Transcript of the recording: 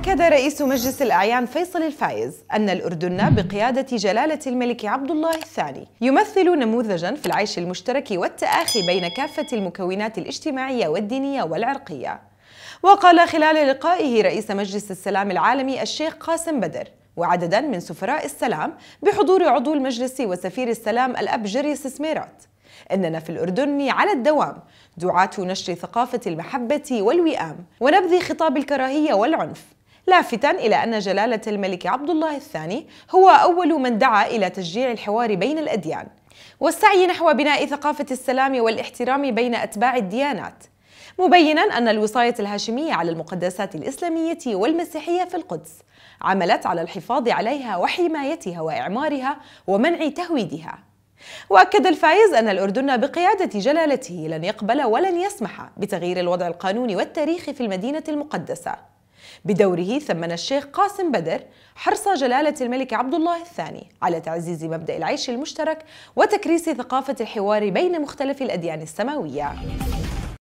أكد رئيس مجلس الأعيان فيصل الفايز أن الأردن بقيادة جلالة الملك عبد الله الثاني يمثل نموذجا في العيش المشترك والتآخي بين كافة المكونات الاجتماعية والدينية والعرقية وقال خلال لقائه رئيس مجلس السلام العالمي الشيخ قاسم بدر وعددا من سفراء السلام بحضور عضو المجلس وسفير السلام الأب جريس سميرات إننا في الأردن على الدوام دعاة نشر ثقافة المحبة والوئام ونبذ خطاب الكراهية والعنف لافتا إلى أن جلالة الملك عبد الله الثاني هو أول من دعا إلى تشجيع الحوار بين الأديان والسعي نحو بناء ثقافة السلام والاحترام بين أتباع الديانات مبينا أن الوصاية الهاشمية على المقدسات الإسلامية والمسيحية في القدس عملت على الحفاظ عليها وحمايتها وإعمارها ومنع تهويدها وأكد الفايز أن الأردن بقيادة جلالته لن يقبل ولن يسمح بتغيير الوضع القانوني والتاريخي في المدينة المقدسة بدوره ثمن الشيخ قاسم بدر حرص جلالة الملك عبد الله الثاني على تعزيز مبدأ العيش المشترك وتكريس ثقافة الحوار بين مختلف الأديان السماوية.